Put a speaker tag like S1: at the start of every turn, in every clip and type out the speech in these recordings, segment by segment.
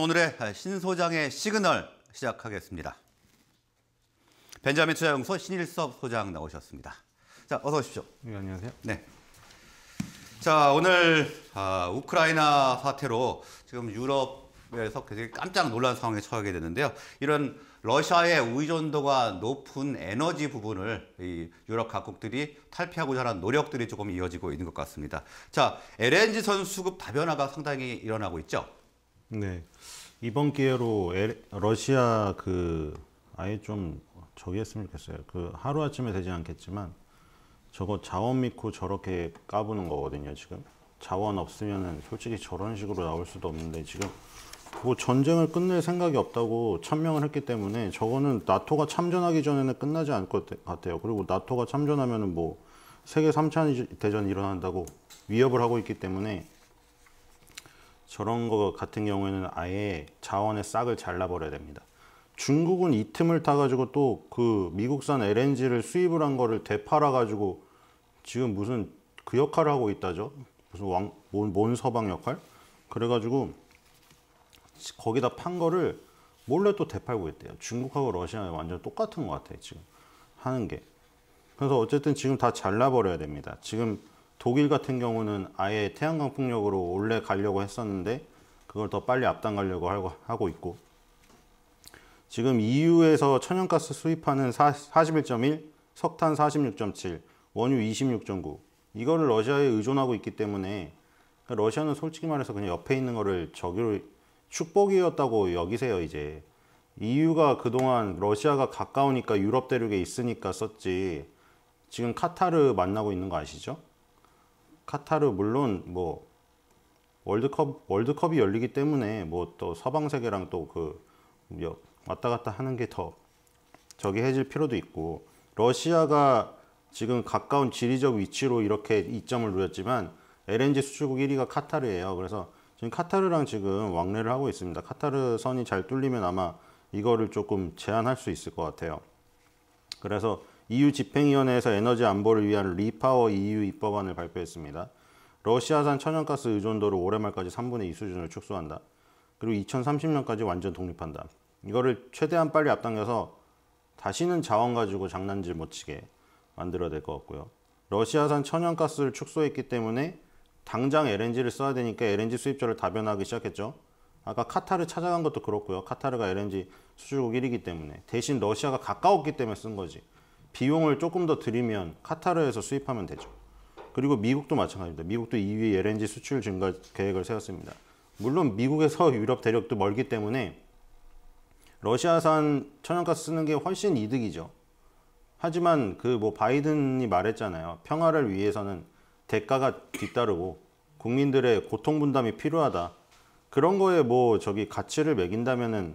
S1: 오늘의 신소장의 시그널 시작하겠습니다. 벤자민 투자연구소 신일섭 소장 나오셨습니다. 자, 어서 오십시오. 네, 안녕하세요. 네. 자, 오늘 아, 우크라이나 사태로 지금 유럽에서 굉장히 깜짝 놀란 상황에 처하게 되는데요. 이런 러시아의 의존도가 높은 에너지 부분을 이 유럽 각국들이 탈피하고자 하는 노력들이 조금 이어지고 있는 것 같습니다. 자, LNG 선 수급 다변화가 상당히 일어나고 있죠. 네.
S2: 이번 기회로 러시아 그 아예 좀 저기 했으면 좋겠어요. 그 하루아침에 되지 않겠지만 저거 자원 믿고 저렇게 까부는 거거든요, 지금. 자원 없으면은 솔직히 저런 식으로 나올 수도 없는데 지금 뭐 전쟁을 끝낼 생각이 없다고 천명을 했기 때문에 저거는 나토가 참전하기 전에는 끝나지 않을 것 같아요. 그리고 나토가 참전하면은 뭐 세계 3차 대전이 일어난다고 위협을 하고 있기 때문에 저런 거 같은 경우에는 아예 자원의 싹을 잘라버려야 됩니다. 중국은 이 틈을 타가지고 또 그 미국산 LNG를 수입을 한 거를 되팔아가지고 지금 무슨 그 역할을 하고 있다죠. 무슨 왕, 뭔, 뭔 서방 역할? 그래가지고 거기다 판 거를 몰래 또 되팔고 있대요. 중국하고 러시아는 완전 똑같은 것 같아요. 지금 하는 게. 그래서 어쨌든 지금 다 잘라버려야 됩니다. 지금 독일 같은 경우는 아예 태양광 풍력으로 원래 가려고 했었는데 그걸 더 빨리 앞당가려고 하고 있고 지금 EU에서 천연가스 수입하는 41.1, 석탄 46.7, 원유 26.9 이거를 러시아에 의존하고 있기 때문에 러시아는 솔직히 말해서 그냥 옆에 있는 거를 저기로 축복이었다고 여기세요 이제 EU가 그동안 러시아가 가까우니까 유럽 대륙에 있으니까 썼지 지금 카타르 만나고 있는 거 아시죠? 카타르 물론 뭐 월드컵 월드컵이 열리기 때문에 뭐 또 서방 세계랑 또 그 왔다 갔다 하는 게 더 저기 해질 필요도 있고 러시아가 지금 가까운 지리적 위치로 이렇게 이점을 누렸지만 LNG 수출국 1위가 카타르예요. 그래서 지금 카타르랑 지금 왕래를 하고 있습니다. 카타르 선이 잘 뚫리면 아마 이거를 조금 제한할 수 있을 것 같아요. 그래서 EU 집행위원회에서 에너지 안보를 위한 리파워 EU 입법안을 발표했습니다. 러시아산 천연가스 의존도를 올해 말까지 3분의 2 수준을 축소한다. 그리고 2030년까지 완전 독립한다. 이거를 최대한 빨리 앞당겨서 다시는 자원 가지고 장난질 못 치게 만들어야 될 것 같고요. 러시아산 천연가스를 축소했기 때문에 당장 LNG를 써야 되니까 LNG 수입처를 다변하기 화 시작했죠. 아까 카타르 찾아간 것도 그렇고요. 카타르가 LNG 수출국 1위이기 때문에 대신 러시아가 가까웠기 때문에 쓴 거지. 비용을 조금 더 들이면 카타르에서 수입하면 되죠. 그리고 미국도 마찬가지입니다. 미국도 EU LNG 수출 증가 계획을 세웠습니다. 물론 미국에서 유럽 대륙도 멀기 때문에 러시아산 천연가스 쓰는 게 훨씬 이득이죠. 하지만 그 뭐 바이든이 말했잖아요. 평화를 위해서는 대가가 뒤따르고 국민들의 고통 분담이 필요하다. 그런 거에 뭐 저기 가치를 매긴다면은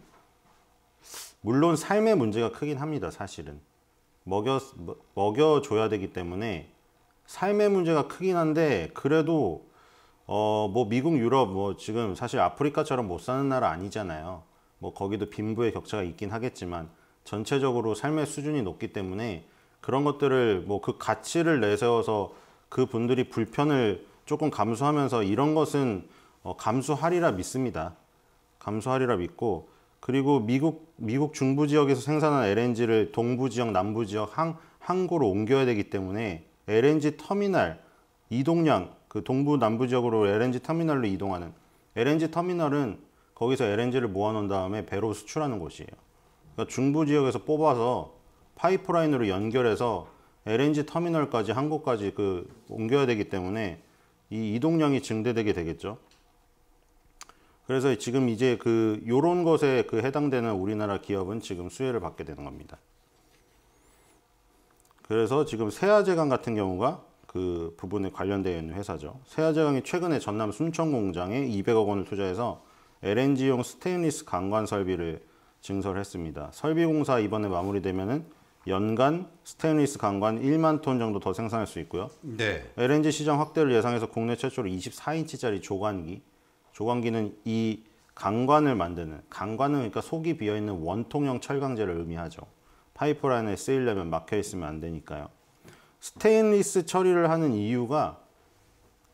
S2: 물론 삶의 문제가 크긴 합니다. 사실은. 먹여, 뭐, 먹여줘야 되기 때문에 삶의 문제가 크긴 한데 그래도 어, 뭐 미국, 유럽, 뭐 지금 사실 아프리카처럼 못 사는 나라 아니잖아요. 뭐 거기도 빈부의 격차가 있긴 하겠지만 전체적으로 삶의 수준이 높기 때문에 그런 것들을 뭐 그 가치를 내세워서 그 분들이 불편을 조금 감수하면서 이런 것은 어, 감수하리라 믿습니다. 감수하리라 믿고 그리고 미국 미국 중부 지역에서 생산한 LNG를 동부 지역, 남부 지역 항 항구로 옮겨야 되기 때문에 LNG 터미널 이동량 그 동부 남부 지역으로 LNG 터미널로 이동하는 LNG 터미널은 거기서 LNG를 모아놓은 다음에 배로 수출하는 곳이에요. 그러니까 중부 지역에서 뽑아서 파이프라인으로 연결해서 LNG 터미널까지 항구까지그 옮겨야 되기 때문에 이 이동량이 증대되게 되겠죠. 그래서 지금 이제 그 요런 것에 그 해당되는 우리나라 기업은 지금 수혜를 받게 되는 겁니다. 그래서 지금 세아제강 같은 경우가 그 부분에 관련되어 있는 회사죠. 세아제강이 최근에 전남 순천 공장에 200억 원을 투자해서 LNG용 스테인리스 강관 설비를 증설했습니다. 설비 공사 이번에 마무리되면은 연간 스테인리스 강관 1만 톤 정도 더 생산할 수 있고요. 네. LNG 시장 확대를 예상해서 국내 최초로 24인치짜리 조관기 조광기는 이 강관을 만드는 강관은 그러니까 속이 비어 있는 원통형 철강제를 의미하죠. 파이프라인에 쓰이려면 막혀 있으면 안 되니까요. 스테인리스 처리를 하는 이유가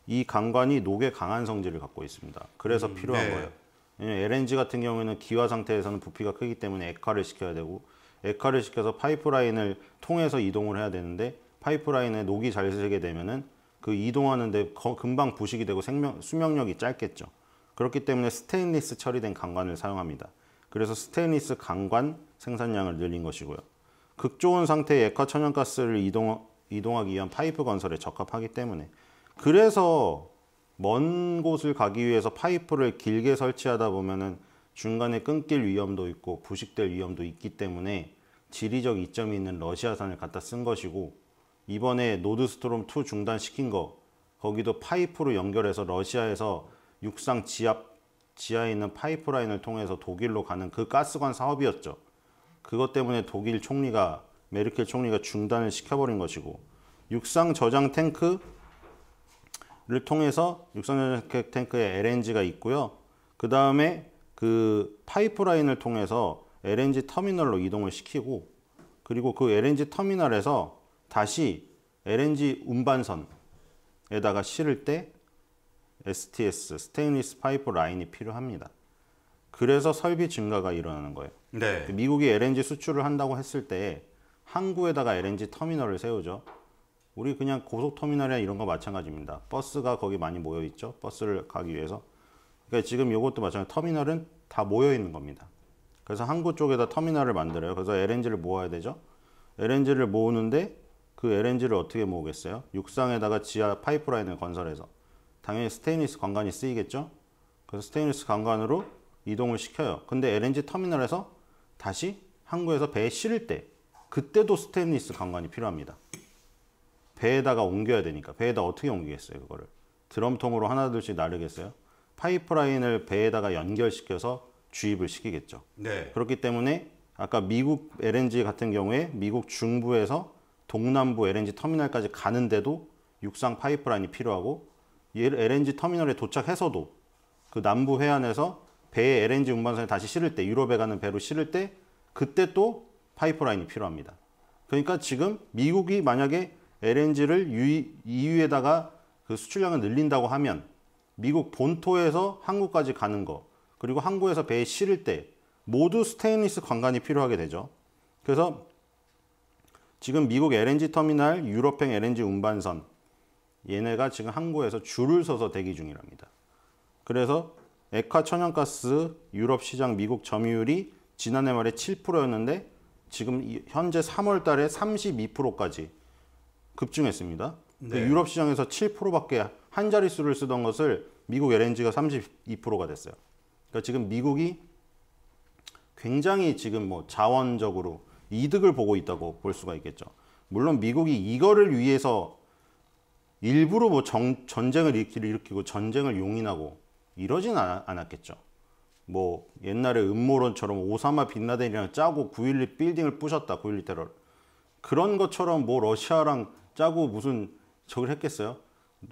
S2: 이 강관이 녹에 강한 성질을 갖고 있습니다. 그래서 음, 필요한 네. 거예요. 왜냐면 LNG 같은 경우에는 기화 상태에서는 부피가 크기 때문에 액화를 시켜야 되고 액화를 시켜서 파이프라인을 통해서 이동을 해야 되는데 파이프라인에 녹이 잘 새게 되면은 그 이동하는데 금방 부식이 되고 생명 수명력이 짧겠죠. 그렇기 때문에 스테인리스 처리된 강관을 사용합니다. 그래서 스테인리스 강관 생산량을 늘린 것이고요. 극좋은 상태의 액화 천연가스를 이동, 이동하기 위한 파이프 건설에 적합하기 때문에 그래서 먼 곳을 가기 위해서 파이프를 길게 설치하다 보면은 중간에 끊길 위험도 있고 부식될 위험도 있기 때문에 지리적 이점이 있는 러시아산을 갖다 쓴 것이고 이번에 노드스트롬 2 중단시킨 거 거기도 파이프로 연결해서 러시아에서 육상 지압 지하에 있는 파이프라인을 통해서 독일로 가는 그 가스관 사업이었죠. 그것 때문에 독일 총리가 메르켈 총리가 중단을 시켜버린 것이고 육상 저장 탱크를 통해서 육상 저장 탱크에 LNG가 있고요. 그 다음에 그 파이프라인을 통해서 LNG 터미널로 이동을 시키고 그리고 그 LNG 터미널에서 다시 LNG 운반선에다가 실을 때 STS, 스테인리스 파이프 라인이 필요합니다. 그래서 설비 증가가 일어나는 거예요. 네. 그 미국이 LNG 수출을 한다고 했을 때 항구에다가 LNG 터미널을 세우죠. 우리 그냥 고속터미널이나 이런 거 마찬가지입니다. 버스가 거기 많이 모여 있죠. 버스를 가기 위해서. 그러니까 지금 이것도 마찬가지 터미널은 다 모여 있는 겁니다. 그래서 항구 쪽에다 터미널을 만들어요. 그래서 LNG를 모아야 되죠. LNG를 모으는데 그 LNG를 어떻게 모으겠어요? 육상에다가 지하 파이프라인을 건설해서. 당연히 스테인리스 관관이 쓰이겠죠. 그래서 스테인리스 관관으로 이동을 시켜요. 근데 LNG 터미널에서 다시 항구에서 배에 실을 때 그때도 스테인리스 관관이 필요합니다. 배에다가 옮겨야 되니까 배에다 어떻게 옮기겠어요 그거를 드럼통으로 하나둘씩 나르겠어요 파이프라인을 배에다가 연결시켜서 주입을 시키겠죠 네. 그렇기 때문에 아까 미국 LNG 같은 경우에 미국 중부에서 동남부 LNG 터미널까지 가는데도 육상 파이프라인이 필요하고 LNG 터미널에 도착해서도 그 남부 해안에서 배에 LNG 운반선에 다시 실을 때 유럽에 가는 배로 실을 때 그때 또 파이프라인이 필요합니다. 그러니까 지금 미국이 만약에 LNG를 EU에다가 그 수출량을 늘린다고 하면 미국 본토에서 항구까지 가는 거 그리고 항구에서 배에 실을 때 모두 스테인리스 관관이 필요하게 되죠. 그래서 지금 미국 LNG 터미널, 유럽행 LNG 운반선 얘네가 지금 항구에서 줄을 서서 대기 중이랍니다. 그래서 액화 천연가스 유럽 시장 미국 점유율이 지난해 말에 7%였는데 지금 현재 3월 달에 32%까지 급증했습니다. 네. 유럽 시장에서 7%밖에 한 자릿수를 쓰던 것을 미국 LNG가 32%가 됐어요. 그러니까 지금 미국이 굉장히 지금 뭐 자원적으로 이득을 보고 있다고 볼 수가 있겠죠. 물론 미국이 이거를 위해서 일부러 뭐 정, 전쟁을 일으키고 전쟁을 용인하고 이러진 않았겠죠. 뭐 옛날에 음모론처럼 오사마 빈라덴이랑 짜고 9.11 빌딩을 부셨다 9.11 테러 그런 것처럼 뭐 러시아랑 짜고 무슨 저걸 했겠어요?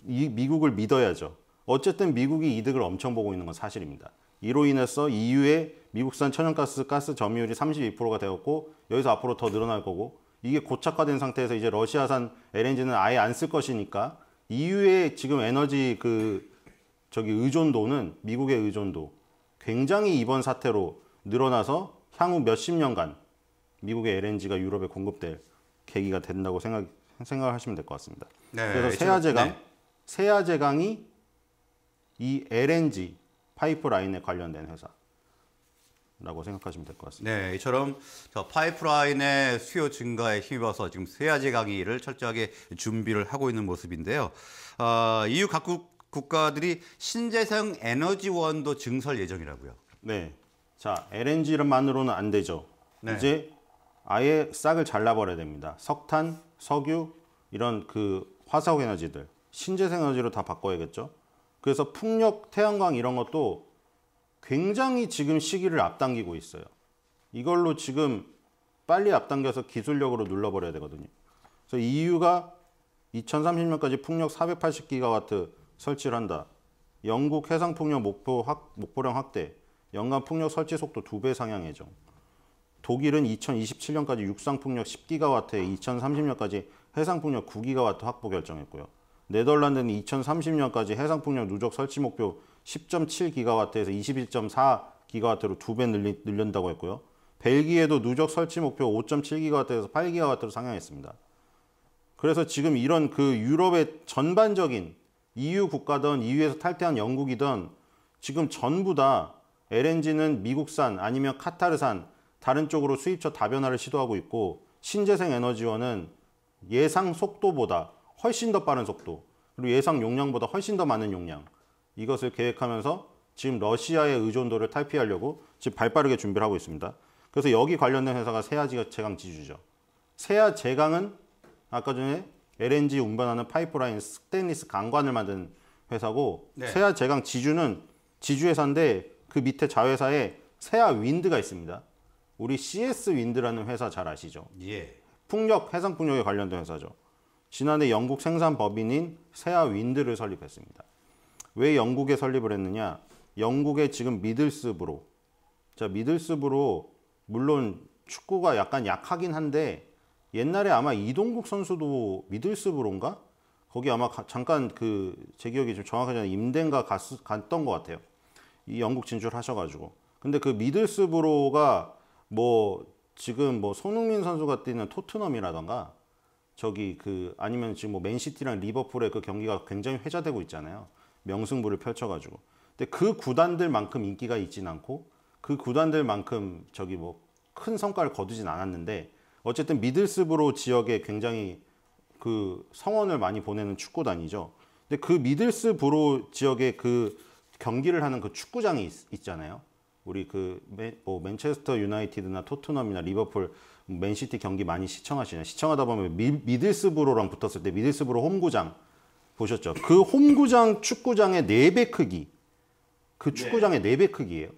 S2: 이 미국을 믿어야죠. 어쨌든 미국이 이득을 엄청 보고 있는 건 사실입니다. 이로 인해서 EU의 미국산 천연가스 가스 점유율이 32%가 되었고 여기서 앞으로 더 늘어날 거고 이게 고착화된 상태에서 이제 러시아산 LNG는 아예 안 쓸 것이니까 EU의 지금 에너지 그 저기 의존도는 미국의 의존도 굉장히 이번 사태로 늘어나서 향후 몇십 년간 미국의 LNG가 유럽에 공급될 계기가 된다고 생각 생각하시면 될 것 같습니다. 네, 그래서 세아제강 네. 세아제강이 이 LNG 파이프라인에 관련된 회사 라고 생각하시면 될 것
S1: 같습니다. 네, 이처럼 파이프라인의 수요 증가에 힘입어서 지금 세아제 강의를 철저하게 준비를 하고 있는 모습인데요. 아, EU 각국 국가들이 신재생 에너지원도 증설 예정이라고요. 네.
S2: 자, LNG만으로는 안 되죠. 네. 이제 아예 싹을 잘라버려야 됩니다. 석탄, 석유, 이런 그 화석 에너지들, 신재생 에너지로 다 바꿔야겠죠. 그래서 풍력, 태양광 이런 것도 굉장히 지금 시기를 앞당기고 있어요. 이걸로 지금 빨리 앞당겨서 기술력으로 눌러버려야 되거든요. 그래서 EU가 2030년까지 풍력 480기가와트 설치를 한다. 영국 해상풍력 목표 확, 목표량 확대, 연간 풍력 설치 속도 2배 상향 예정. 독일은 2027년까지 육상풍력 10기가와트에 2030년까지 해상풍력 9기가와트 확보 결정했고요. 네덜란드는 2030년까지 해상풍력 누적 설치 목표 10.7 기가와트에서 21.4 기가와트로 두 배 늘린다고 했고요. 벨기에도 누적 설치 목표 5.7 기가와트에서 8 기가와트로 상향했습니다. 그래서 지금 이런 그 유럽의 전반적인 EU 국가든 EU에서 탈퇴한 영국이든 지금 전부 다 LNG는 미국산 아니면 카타르산 다른 쪽으로 수입처 다변화를 시도하고 있고 신재생 에너지원은 예상 속도보다 훨씬 더 빠른 속도 그리고 예상 용량보다 훨씬 더 많은 용량 이것을 계획하면서 지금 러시아의 의존도를 탈피하려고 지금 발빠르게 준비를 하고 있습니다. 그래서 여기 관련된 회사가 세아 제강 지주죠. 세아 제강은 아까 전에 LNG 운반하는 파이프라인 스테인리스 강관을 만든 회사고 네. 세아 제강 지주는 지주회사인데 그 밑에 자회사에 세아 윈드가 있습니다. 우리 CS 윈드라는 회사 잘 아시죠? 예. 풍력, 해상 풍력에 관련된 회사죠. 지난해 영국 생산 법인인 세아 윈드를 설립했습니다. 왜 영국에 설립을 했느냐? 영국의 지금 미들스브로. 자, 미들스브로 물론 축구가 약간 약하긴 한데 옛날에 아마 이동국 선수도 미들스브로인가? 거기 아마 가, 잠깐 그 제 기억이 좀 정확하지 않아 임대인가 갔, 갔던 것 같아요. 이 영국 진출하셔가지고. 근데 그 미들스브로가 뭐 지금 뭐 손흥민 선수가 뛰는 토트넘이라던가 저기 그 아니면 지금 뭐 맨시티랑 리버풀의 그 경기가 굉장히 회자되고 있잖아요. 명승부를 펼쳐가지고. 근데 그 구단들만큼 인기가 있진 않고 그 구단들만큼 저기 뭐 큰 성과를 거두진 않았는데 어쨌든 미들스브로 지역에 굉장히 그 성원을 많이 보내는 축구단이죠. 근데 그 미들스브로 지역에 그 경기를 하는 그 축구장이 있, 잖아요 우리 그 맨, 뭐 맨체스터 유나이티드나 토트넘이나 리버풀 맨시티 경기 많이 시청하시나요 시청하다 보면 미, 미들스브로랑 붙었을 때 미들스브로 홈구장 보셨죠? 그 홈구장 축구장의 4배 크기. 그, 네. 네 그 축구장의 네. 4배 크기예요.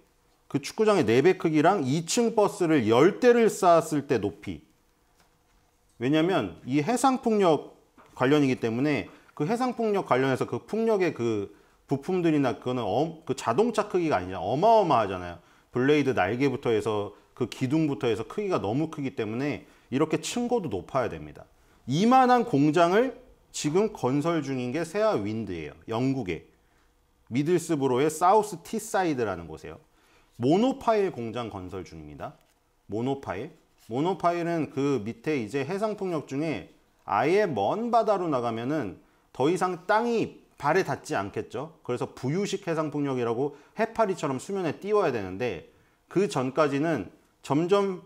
S2: 그 축구장의 4배 크기랑 2층 버스를 10대를 쌓았을 때 높이. 왜냐면 이 해상풍력 관련이기 때문에 그 해상풍력 관련해서 그 풍력의 그 부품들이나 그거는 어, 그 자동차 크기가 아니잖아. 어마어마하잖아요. 블레이드 날개부터 해서 그 기둥부터 해서 크기가 너무 크기 때문에 이렇게 층고도 높아야 됩니다. 이만한 공장을 지금 건설 중인 게 세아 윈드예요. 영국의 미들스브로의 사우스 티사이드라는 곳에요 모노파일 공장 건설 중입니다. 모노파일. 모노파일은 그 밑에 이제 해상풍력 중에 아예 먼 바다로 나가면은 더 이상 땅이 발에 닿지 않겠죠. 그래서 부유식 해상풍력이라고 해파리처럼 수면에 띄워야 되는데 그 전까지는 점점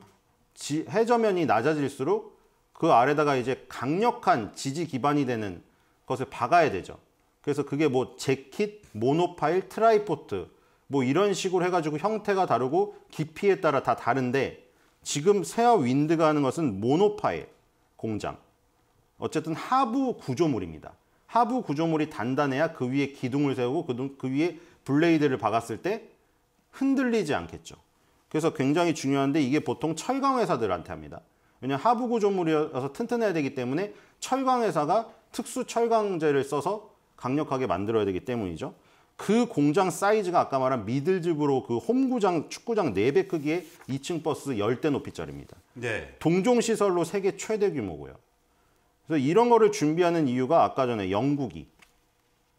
S2: 해저면이 낮아질수록 그 아래다가 이제 강력한 지지 기반이 되는 것을 박아야 되죠. 그래서 그게 뭐 재킷, 모노파일, 트라이포트 뭐 이런 식으로 해가지고 형태가 다르고 깊이에 따라 다 다른데 지금 세아 윈드가 하는 것은 모노파일 공장. 어쨌든 하부 구조물입니다. 하부 구조물이 단단해야 그 위에 기둥을 세우고 그, 그 위에 블레이드를 박았을 때 흔들리지 않겠죠. 그래서 굉장히 중요한데 이게 보통 철강 회사들한테 합니다. 왜냐면 하부 구조물이어서 튼튼해야 되기 때문에 철강 회사가 특수 철강제를 써서 강력하게 만들어야 되기 때문이죠. 그 공장 사이즈가 아까 말한 미들집으로 그 홈구장, 축구장 4배 크기의 2층 버스 10대 높이짜리입니다. 네. 동종시설로 세계 최대 규모고요. 그래서 이런 거를 준비하는 이유가 아까 전에 영국이.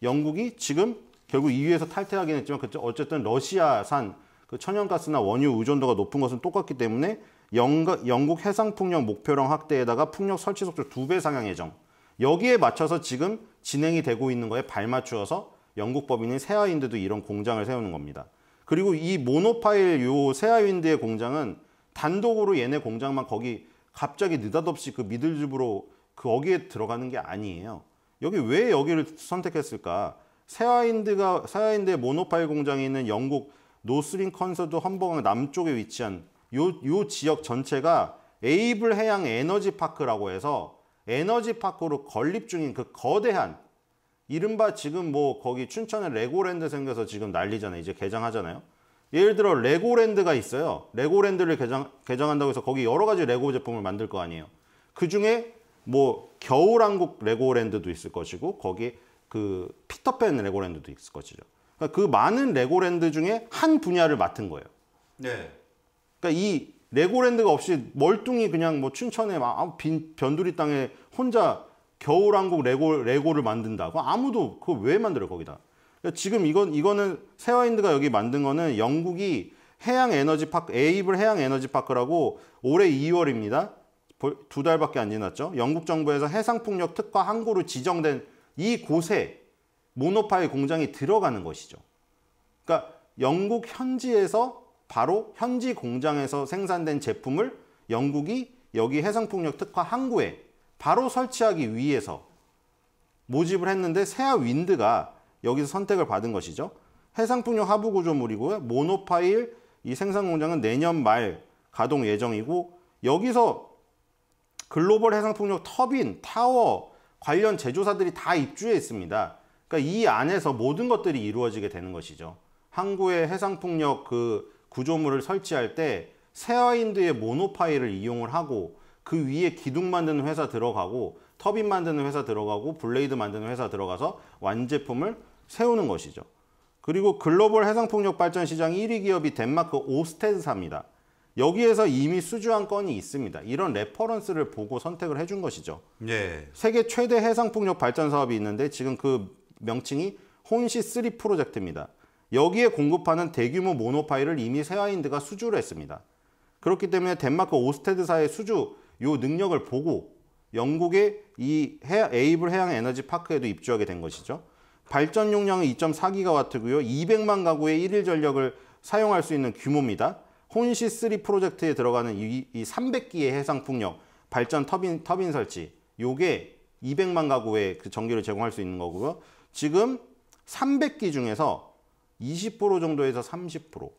S2: 영국이 지금 결국 EU에서 탈퇴하긴 했지만 어쨌든 러시아산 그 천연가스나 원유 의존도가 높은 것은 똑같기 때문에 영, 국 해상풍력 목표량 확대에다가 풍력 설치 속도 두 배 상향 예정. 여기에 맞춰서 지금 진행이 되고 있는 거에 발맞추어서 영국 법인인 세아윈드도 이런 공장을 세우는 겁니다. 그리고 이 모노파일 요 세아윈드의 공장은 단독으로 얘네 공장만 거기 갑자기 느닷없이 그 미들집으로 그 거기에 들어가는 게 아니에요. 여기 왜 여기를 선택했을까? 세아인드가세아인드의 모노파일 공장에 있는 영국 노스링 컨서드 험버강 남쪽에 위치한 요, 요 지역 전체가 에이블 해양 에너지 파크라고 해서 에너지 파크로 건립 중인 그 거대한 이른바 지금 뭐 거기 춘천에 레고랜드 생겨서 지금 난리잖아요. 이제 개장하잖아요. 예를 들어 레고랜드가 있어요. 레고랜드를 개장, 개장한다고 해서 거기 여러 가지 레고 제품을 만들 거 아니에요. 그 중에 뭐 겨울왕국 레고랜드도 있을 것이고 거기 그 피터팬 레고랜드도 있을 것이죠. 그러니까 그 많은 레고랜드 중에 한 분야를 맡은 거예요. 네. 그러니까 이 레고랜드가 없이 멀뚱히 그냥 뭐 춘천에 막 빈, 변두리 땅에 혼자 겨울왕국 레고, 레고를 만든다. 고 아무도 그거 왜 만들어 거기다. 그러니까 지금 이건, 이거는 세화인드가 여기 만든 거는 영국이 해양 에너지 파크, 에이블 해양 에너지 파크라고 올해 2월입니다. 두 달밖에 안 지났죠. 영국 정부에서 해상풍력 특화 항구로 지정된 이 곳에 모노파일 공장이 들어가는 것이죠. 그러니까 영국 현지에서 바로 현지 공장에서 생산된 제품을 영국이 여기 해상풍력 특화 항구에 바로 설치하기 위해서 모집을 했는데 세아 윈드가 여기서 선택을 받은 것이죠. 해상풍력 하부 구조물이고요. 모노파일 이 생산 공장은 내년 말 가동 예정이고 여기서 글로벌 해상풍력 터빈, 타워 관련 제조사들이 다 입주해 있습니다. 그러니까 이 안에서 모든 것들이 이루어지게 되는 것이죠. 항구의 해상풍력 그 구조물을 설치할 때 세어인드의 모노파이를 이용을 하고 그 위에 기둥 만드는 회사 들어가고 터빈 만드는 회사 들어가고 블레이드 만드는 회사 들어가서 완제품을 세우는 것이죠. 그리고 글로벌 해상풍력 발전 시장 1위 기업이 덴마크 오스테드사입니다. 여기에서 이미 수주한 건이 있습니다. 이런 레퍼런스를 보고 선택을 해준 것이죠. 예. 세계 최대 해상풍력 발전 사업이 있는데 지금 그 명칭이 혼시3 프로젝트입니다. 여기에 공급하는 대규모 모노파일을 이미 세아인드가 수주를 했습니다. 그렇기 때문에 덴마크 오스테드사의 수주 요 능력을 보고 영국의 이 에이블 해양 에너지 파크에도 입주하게 된 것이죠. 발전 용량은 2.4기가와트고요. 200만 가구의 일일 전력을 사용할 수 있는 규모입니다. 혼시3 프로젝트에 들어가는 이, 이 300기의 해상풍력 발전 터빈, 터빈 설치 요게 200만 가구의 그 전기를 제공할 수 있는 거고요. 지금 300기 중에서 20% 정도에서 30%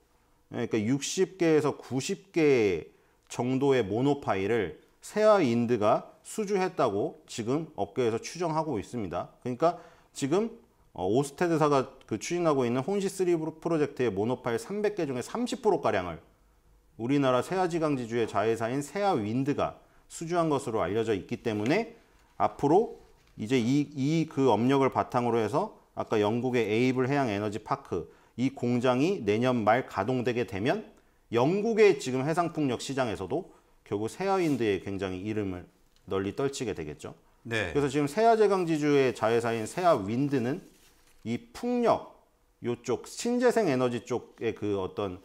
S2: 예, 그러니까 60개에서 90개 정도의 모노파이를 세아인드가 수주했다고 지금 업계에서 추정하고 있습니다. 그러니까 지금 어, 오스테드사가 그 추진하고 있는 혼시3 프로젝트의 모노파일 300개 중에 30%가량을 우리나라 세아지강지주의 자회사인 세아윈드가 수주한 것으로 알려져 있기 때문에 앞으로 이제 이 그 업력을 바탕으로 해서 아까 영국의 에이블 해양 에너지 파크 이 공장이 내년 말 가동되게 되면 영국의 지금 해상풍력 시장에서도 결국 세아윈드의 굉장히 이름을 널리 떨치게 되겠죠. 네. 그래서 지금 세아제강지주의 자회사인 세아윈드는 이 풍력 요쪽 신재생 에너지 쪽의 그 어떤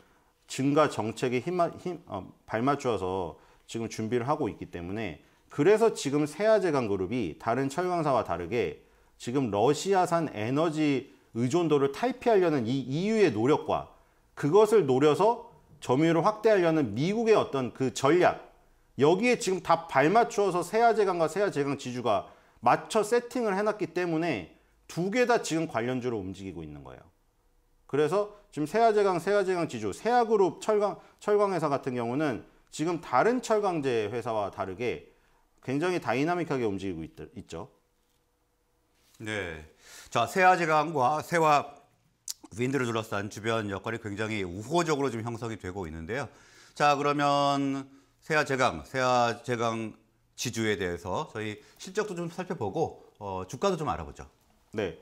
S2: 증가 정책에 힘, 힘 어, 발맞추어서 지금 준비를 하고 있기 때문에 그래서 지금 세아제강 그룹이 다른 철강사와 다르게 지금 러시아산 에너지 의존도를 탈피하려는 이 EU의 노력과 그것을 노려서 점유율을 확대하려는 미국의 어떤 그 전략 여기에 지금 다 발맞추어서 세아제강과 세아제강 지주가 맞춰 세팅을 해놨기 때문에 두 개 다 지금 관련주로 움직이고 있는 거예요. 그래서 지금 세아제강, 세아제강 지주, 세아그룹 철강, 철강회사 같은 경우는 지금 다른 철강제 회사와 다르게 굉장히
S1: 다이나믹하게 움직이고 있, 있죠. 네. 자, 세아제강과 세와 윈드를 둘러싼 주변 여건이 굉장히 우호적으로 좀 형성이 되고 있는데요. 자, 그러면 세아제강, 세아제강 지주에 대해서 저희 실적도 좀 살펴보고 어, 주가도 좀 알아보죠. 네.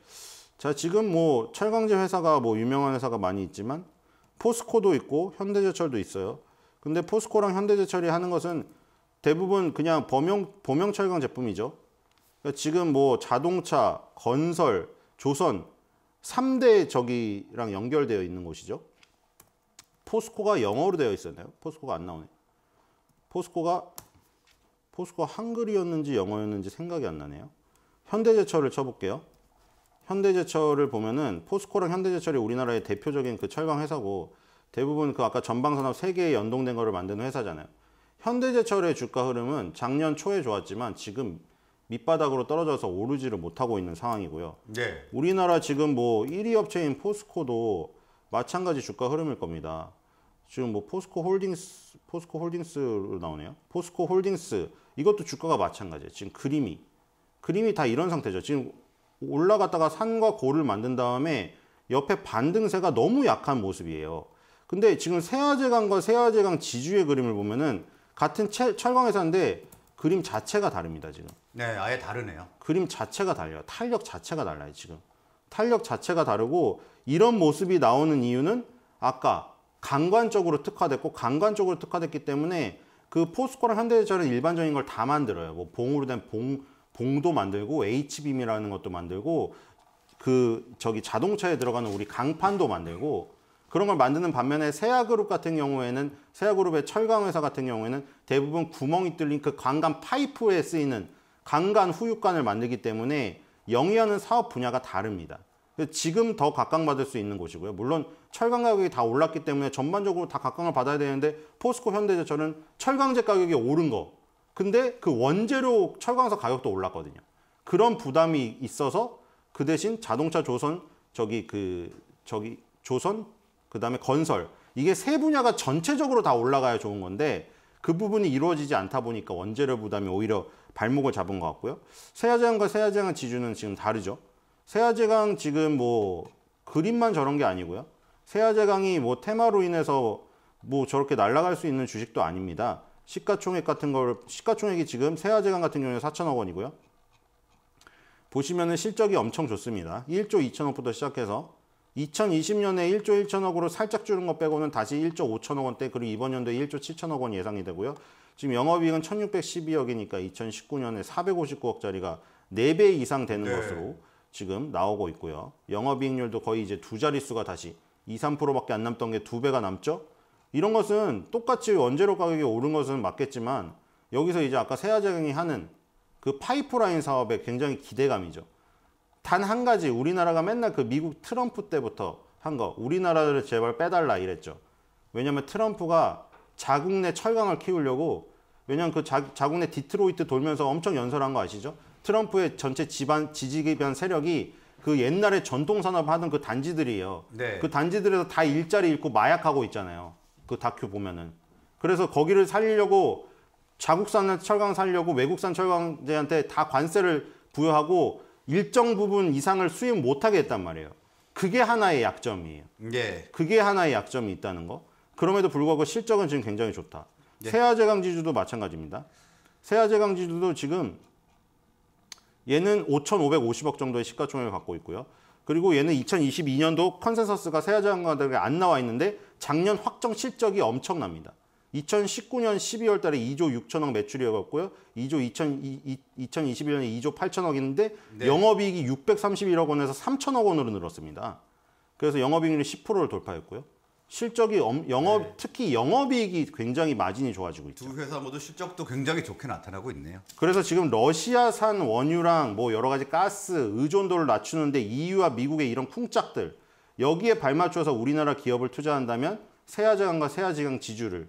S1: 자, 지금
S2: 뭐 철강제 회사가 뭐 유명한 회사가 많이 있지만 포스코도 있고 현대제철도 있어요. 근데 포스코랑 현대제철이 하는 것은 대부분 그냥 범용 범용 철강 제품이죠. 그러니까 지금 뭐 자동차, 건설, 조선 3대 저기랑 연결되어 있는 곳이죠. 포스코가 영어로 되어 있었나요? 포스코가 안 나오네. 포스코가 포스코 한글이었는지 영어였는지 생각이 안 나네요. 현대제철을 쳐볼게요. 현대제철을 보면은 포스코랑 현대제철이 우리나라의 대표적인 그 철강 회사고 대부분 그 아까 전방산업 세개에 연동된 거를 만드는 회사잖아요. 현대제철의 주가 흐름은 작년 초에 좋았지만 지금 밑바닥으로 떨어져서 오르지를 못하고 있는 상황이고요. 네. 우리나라 지금 뭐 1위 업체인 포스코도 마찬가지 주가 흐름일 겁니다. 지금 뭐 포스코 홀딩스, 포스코 홀딩스로 나오네요. 포스코 홀딩스 이것도 주가가 마찬가지예요. 지금 그림이 그림이 다 이런 상태죠. 지금 올라갔다가 산과 고를 만든 다음에 옆에 반등세가 너무 약한 모습이에요. 근데 지금 세아제강과 세아제강 지주의 그림을 보면은 같은 철, 철강회사인데 그림 자체가 다릅니다 지금.
S1: 네, 아예 다르네요.
S2: 그림 자체가 달라요. 탄력 자체가 달라요 지금. 탄력 자체가 다르고 이런 모습이 나오는 이유는 아까 강관적으로 특화됐고 강관적으로 특화됐기 때문에 그 포스코랑 현대제철은 일반적인 걸 다 만들어요. 뭐 봉으로 된 봉, 봉도 만들고 H빔이라는 것도 만들고 그 저기 자동차에 들어가는 우리 강판도 만들고 그런 걸 만드는 반면에 세아그룹 같은 경우에는 세아그룹의 철강회사 같은 경우에는 대부분 구멍이 뚫린 그 강간 파이프에 쓰이는 강간 후유관을 만들기 때문에 영위하는 사업 분야가 다릅니다. 지금 더 각광받을 수 있는 곳이고요. 물론 철강 가격이 다 올랐기 때문에 전반적으로 다 각광을 받아야 되는데 포스코 현대제철은 철강제 가격이 오른 거 근데 그 원재료 철강사 가격도 올랐거든요. 그런 부담이 있어서 그 대신 자동차 조선 저기 그 저기 조선 그다음에 건설 이게 세 분야가 전체적으로 다 올라가야 좋은 건데 그 부분이 이루어지지 않다 보니까 원재료 부담이 오히려 발목을 잡은 것 같고요. 세야제강과 세야제강 지주는 지금 다르죠. 세야제강 지금 뭐 그림만 저런 게 아니고요. 세야제강이 뭐 테마로 인해서 뭐 저렇게 날아갈 수 있는 주식도 아닙니다. 시가총액 같은 걸 시가총액이 지금 세야제강 같은 경우는 4천억 원이고요. 보시면은 실적이 엄청 좋습니다. 1조 2천억부터 시작해서 2020년에 1조 1천억으로 살짝 줄은 것 빼고는 다시 1조 5천억 원대 그리고 이번 연도에 1조 7천억 원 예상이 되고요. 지금 영업이익은 1612억이니까 2019년에 459억짜리가 4배 이상 되는 네. 것으로 지금 나오고 있고요. 영업이익률도 거의 이제 두 자릿수가 다시 2, 3%밖에 안 남던 게 두 배가 남죠. 이런 것은 똑같이 원재료 가격이 오른 것은 맞겠지만 여기서 이제 아까 세아재경이 하는 그 파이프라인 사업에 굉장히 기대감이죠. 단한 가지 우리나라가 맨날 그 미국 트럼프 때부터 한 거 우리나라를 제발 빼달라 이랬죠. 왜냐면 트럼프가 자국 내 철강을 키우려고 왜냐면 그 자, 자국 내 디트로이트 돌면서 엄청 연설한 거 아시죠? 트럼프의 전체 지반 지지기변 세력이 그 옛날에 전통 산업 하던 그 단지들이에요. 네. 그 단지들에서 다 일자리 잃고 마약하고 있잖아요. 그 다큐 보면은. 그래서 거기를 살리려고 자국산 철강 살려고 외국산 철강제한테 다 관세를 부여하고 일정 부분 이상을 수입 못하게 했단 말이에요. 그게 하나의 약점이에요. 예. 그게 하나의 약점이 있다는 거. 그럼에도 불구하고 실적은 지금 굉장히 좋다. 예. 세아제강지주도 마찬가지입니다. 세아제강지주도 지금 얘는 5,550억 정도의 시가총액을 갖고 있고요. 그리고 얘는 2022년도 컨센서스가 세아제강가들에안 나와 있는데 작년 확정 실적이 엄청납니다. 2019년 12월 달에 2조 6천억 매출이었고요. 2조 2000, 2021년에 2조 8천억인데 네. 영업이익이 631억 원에서 3천억 원으로 늘었습니다. 그래서 영업이익률이 10%를 돌파했고요. 실적이 영업 네. 특히 영업이익이 굉장히 마진이 좋아지고 있죠.
S1: 두 회사 모두 실적도 굉장히 좋게 나타나고 있네요.
S2: 그래서 지금 러시아산 원유랑 뭐 여러 가지 가스 의존도를 낮추는데 EU와 미국의 이런 쿵짝들 여기에 발맞춰서 우리나라 기업을 투자한다면 세아지강과 세아지강 지주를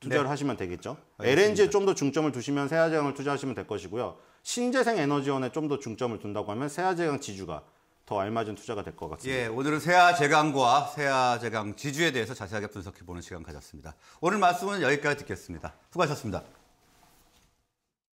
S2: 투자를 네. 하시면 되겠죠. 알겠습니다. LNG에 좀 더 중점을 두시면 세아제강을 투자하시면 될 것이고요. 신재생 에너지원에 좀 더 중점을 둔다고 하면 세아제강 지주가 더 알맞은 투자가 될 것 같습니다. 예,
S1: 오늘은 세아제강과 세아제강 지주에 대해서 자세하게 분석해보는 시간 가졌습니다. 오늘 말씀은 여기까지 듣겠습니다. 수고하셨습니다.